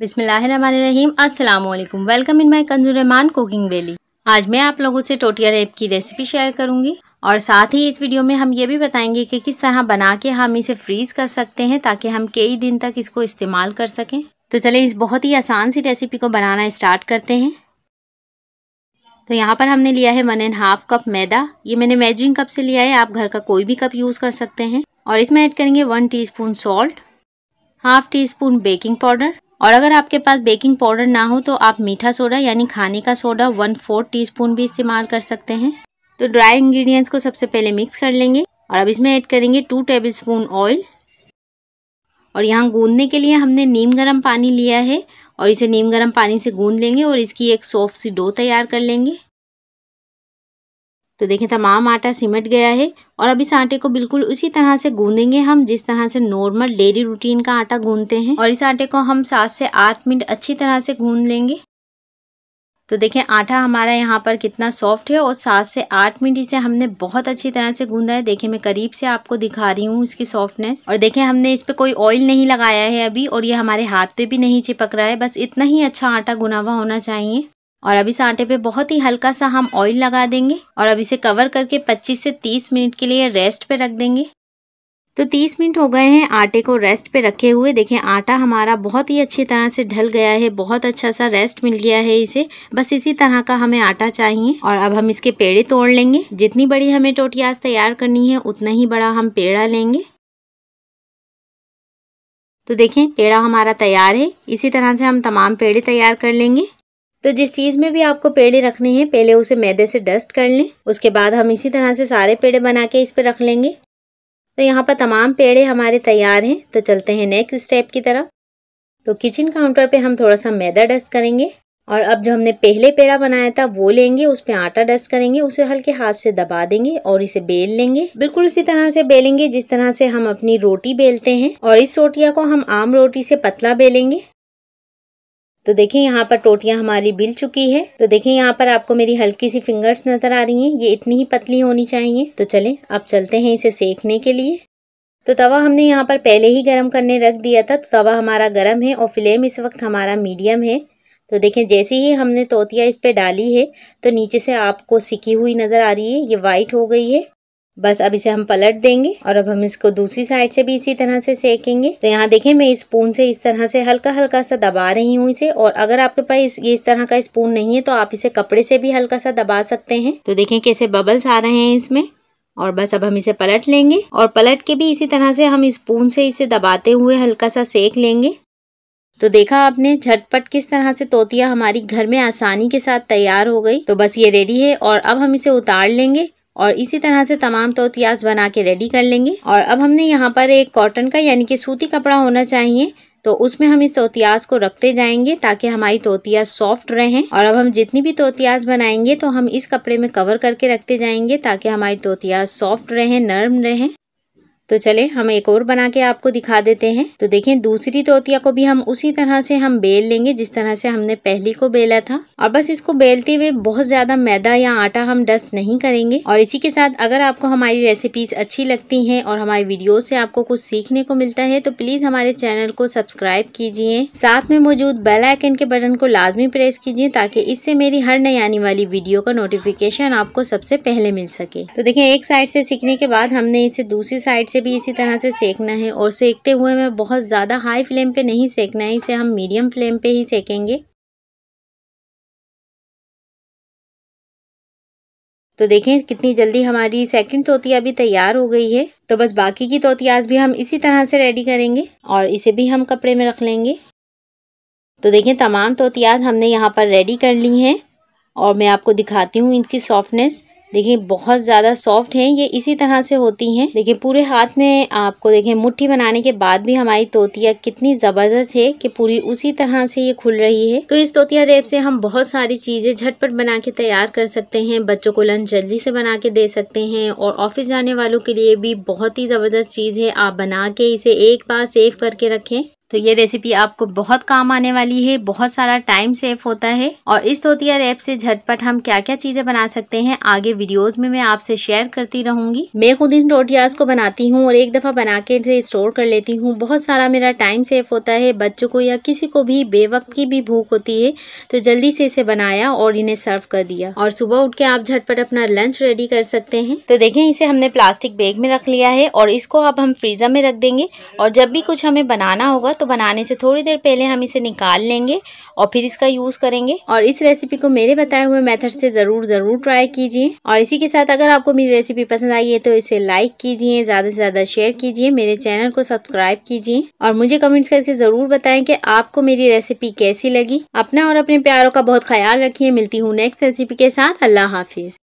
बिसमीम असलम welcome in my Rahman cooking valley आज मैं आप लोगों से टोटिया रेप की रेसिपी शेयर करूंगी और साथ ही इस वीडियो में हम ये भी बताएंगे कि किस तरह बना के हम इसे फ्रीज़ कर सकते हैं ताकि हम कई दिन तक इसको इस्तेमाल कर सकें तो चलें इस बहुत ही आसान सी रेसिपी को बनाना स्टार्ट करते हैं तो यहाँ पर हमने लिया है वन एंड हाफ कप मैदा ये मैंने मेजरिंग कप से लिया है आप घर का कोई भी कप यूज़ कर सकते हैं और इसमें ऐड करेंगे one teaspoon salt half teaspoon baking powder और अगर आपके पास बेकिंग पाउडर ना हो तो आप मीठा सोडा यानी खाने का सोडा वन फोर्थ स्पून भी इस्तेमाल कर सकते हैं तो ड्राई इंग्रेडिएंट्स को सबसे पहले मिक्स कर लेंगे और अब इसमें ऐड करेंगे टू टेबलस्पून ऑयल और यहाँ गूंदने के लिए हमने नीम गर्म पानी लिया है और इसे नीम गर्म पानी से गूंद लेंगे और इसकी एक सॉफ्ट सी डो तैयार कर लेंगे तो देखें तमाम आटा सिमट गया है और अब इस आटे को बिल्कुल उसी तरह से गूंदेंगे हम जिस तरह से नॉर्मल डेली रूटीन का आटा गूंदते हैं और इस आटे को हम सात से आठ मिनट अच्छी तरह से गूंद लेंगे तो देखें आटा हमारा यहाँ पर कितना सॉफ्ट है और सात से आठ मिनट इसे हमने बहुत अच्छी तरह से गूंदा है देखें मैं करीब से आपको दिखा रही हूँ इसकी सॉफ्टनेस और देखें हमने इस पर कोई ऑयल नहीं लगाया है अभी और ये हमारे हाथ पे भी नहीं चिपक रहा है बस इतना ही अच्छा आटा गुना हुआ होना चाहिए और अब इस आटे पे बहुत ही हल्का सा हम ऑयल लगा देंगे और अब इसे कवर करके 25 से 30 मिनट के लिए रेस्ट पे रख देंगे तो 30 मिनट हो गए हैं आटे को रेस्ट पे रखे हुए देखें आटा हमारा बहुत ही अच्छी तरह से ढल गया है बहुत अच्छा सा रेस्ट मिल गया है इसे बस इसी तरह का हमें आटा चाहिए और अब हम इसके पेड़े तोड़ लेंगे जितनी बड़ी हमें टोटियाज तैयार करनी है उतना ही बड़ा हम पेड़ा लेंगे तो देखें पेड़ा हमारा तैयार है इसी तरह से हम तमाम पेड़े तैयार कर लेंगे तो जिस चीज़ में भी आपको पेड़े रखने हैं पहले उसे मैदे से डस्ट कर लें उसके बाद हम इसी तरह से सारे पेड़े बना के इस पर रख लेंगे तो यहाँ पर तमाम पेड़े हमारे तैयार हैं तो चलते हैं नेक्स्ट स्टेप की तरफ तो किचन काउंटर पे हम थोड़ा सा मैदा डस्ट करेंगे और अब जो हमने पहले पेड़ा बनाया था वो लेंगे उस पर आटा डस्ट करेंगे उसे हल्के हाथ से दबा देंगे और इसे बेल लेंगे बिल्कुल उसी तरह से बेलेंगे जिस तरह से हम अपनी रोटी बेलते हैं और इस रोटिया को हम आम रोटी से पतला बेलेंगे तो देखिए यहाँ पर टोटियाँ हमारी बिल चुकी है तो देखिए यहाँ पर आपको मेरी हल्की सी फिंगर्स नजर आ रही हैं ये इतनी ही पतली होनी चाहिए तो चलें अब चलते हैं इसे सेकने के लिए तो तवा हमने यहाँ पर पहले ही गर्म करने रख दिया था तो तवा हमारा गर्म है और फ्लेम इस वक्त हमारा मीडियम है तो देखें जैसे ही हमने तोतिया इस पर डाली है तो नीचे से आपको सिकी हुई नज़र आ रही है ये वाइट हो गई है बस अब इसे हम पलट देंगे और अब हम इसको दूसरी साइड से भी इसी तरह से सेकेंगे तो यहाँ देखे मैं स्पून से इस तरह से हल्का हल्का सा दबा रही हूँ इसे और अगर आपके पास ये इस तरह का स्पून नहीं है तो आप इसे कपड़े से भी हल्का सा दबा सकते हैं तो देखें कैसे बबल्स आ रहे हैं इसमें और बस अब हम इसे पलट लेंगे और पलट के भी इसी तरह से हम स्पून से इसे दबाते हुए हल्का सा सेक लेंगे तो देखा आपने झटपट किस तरह से तोतिया हमारी घर में आसानी के साथ तैयार हो गई तो बस ये रेडी है और अब हम इसे उतार लेंगे और इसी तरह से तमाम तोतियाज बना के रेडी कर लेंगे और अब हमने यहाँ पर एक कॉटन का यानी कि सूती कपड़ा होना चाहिए तो उसमें हम इस तोतियाज को रखते जाएंगे ताकि हमारी तोतियाज सॉफ्ट रहें और अब हम जितनी भी तोतियाज बनाएंगे तो हम इस कपड़े में कवर करके रखते जाएंगे ताकि हमारी तोतियाज सॉफ्ट रहें नर्म रहें तो चले हम एक और बना के आपको दिखा देते हैं तो देखें दूसरी तोतिया को भी हम उसी तरह से हम बेल लेंगे जिस तरह से हमने पहली को बेला था और बस इसको बेलते हुए बहुत ज्यादा मैदा या आटा हम डस्ट नहीं करेंगे और इसी के साथ अगर आपको हमारी रेसिपीज अच्छी लगती हैं और हमारी वीडियो से आपको कुछ सीखने को मिलता है तो प्लीज हमारे चैनल को सब्सक्राइब कीजिए साथ में मौजूद बेल आइकन के बटन को लाजमी प्रेस कीजिए ताकि इससे मेरी हर नई आने वाली वीडियो का नोटिफिकेशन आपको सबसे पहले मिल सके तो देखिये एक साइड से सीखने के बाद हमने इसे दूसरी साइड इसे भी इसी तरह से सेकना है और सेकते हुए मैं बहुत ज़्यादा हाई फ्लेम पे नहीं सेकना है इसे हम मीडियम फ्लेम पे ही सेकेंगे तो देखें कितनी जल्दी हमारी सेकंड तोतिया भी तैयार हो गई है तो बस बाकी की तोतियाज भी हम इसी तरह से रेडी करेंगे और इसे भी हम कपड़े में रख लेंगे तो देखें तमाम तोतियाज हमने यहाँ पर रेडी कर ली हैं और मैं आपको दिखाती हूँ इनकी सॉफ्टनेस देखिए बहुत ज़्यादा सॉफ्ट हैं ये इसी तरह से होती हैं देखिए पूरे हाथ में आपको देखिए मुट्ठी बनाने के बाद भी हमारी तोतिया कितनी ज़बरदस्त है कि पूरी उसी तरह से ये खुल रही है तो इस तोतिया रेप से हम बहुत सारी चीज़ें झटपट बना के तैयार कर सकते हैं बच्चों को लंच जल्दी से बना के दे सकते हैं और ऑफिस जाने वालों के लिए भी बहुत ही ज़बरदस्त चीज़ है आप बना के इसे एक बार सेव करके रखें तो ये रेसिपी आपको बहुत काम आने वाली है बहुत सारा टाइम सेव होता है और इस तोतिया रेप से झटपट हम क्या क्या चीजें बना सकते हैं आगे वीडियोस में मैं आपसे शेयर करती रहूंगी मैं खुद इन टोटियाज को बनाती हूँ और एक दफा बना के इसे स्टोर कर लेती हूँ बहुत सारा मेरा टाइम सेव होता है बच्चों को या किसी को भी बेवक्त की भी भूख होती है तो जल्दी से इसे बनाया और इन्हें सर्व कर दिया और सुबह उठ के आप झटपट अपना लंच रेडी कर सकते हैं तो देखे इसे हमने प्लास्टिक बैग में रख लिया है और इसको अब हम फ्रीजर में रख देंगे और जब भी कुछ हमें बनाना होगा तो बनाने से थोड़ी देर पहले हम इसे निकाल लेंगे और फिर इसका यूज़ करेंगे और इस रेसिपी को मेरे बताए हुए मेथड से ज़रूर ज़रूर ट्राई कीजिए और इसी के साथ अगर आपको मेरी रेसिपी पसंद आई है तो इसे लाइक कीजिए ज़्यादा से ज़्यादा शेयर कीजिए मेरे चैनल को सब्सक्राइब कीजिए और मुझे कमेंट्स करके ज़रूर बताए की आपको मेरी रेसिपी कैसी लगी अपना और अपने प्यारों का बहुत ख्याल रखिये मिलती हूँ नेक्स्ट रेसिपी के साथ अल्लाह हाफिज़